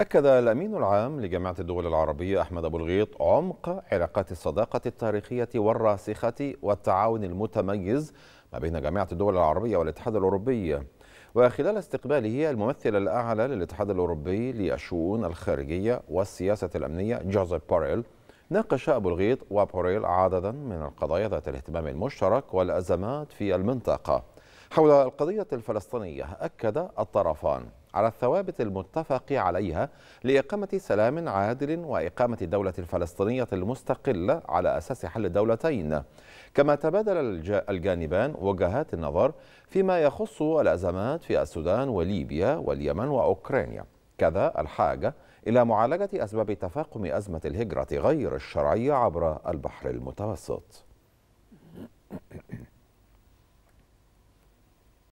أكد الأمين العام لجامعة الدول العربية أحمد أبو الغيط عمق علاقات الصداقة التاريخية والراسخة والتعاون المتميز ما بين جامعة الدول العربية والاتحاد الأوروبي وخلال استقباله الممثل الأعلى للاتحاد الأوروبي للشؤون الخارجية والسياسة الأمنية جوزيف باريل ناقش أبو الغيط وبوريل عددا من القضايا ذات الاهتمام المشترك والأزمات في المنطقة حول القضية الفلسطينية أكد الطرفان على الثوابت المتفق عليها لإقامة سلام عادل وإقامة الدولة الفلسطينية المستقلة على أساس حل الدولتين كما تبادل الجانبان وجهات النظر فيما يخص الأزمات في السودان وليبيا واليمن وأوكرانيا كذا الحاجة إلى معالجة أسباب تفاقم أزمة الهجرة غير الشرعية عبر البحر المتوسط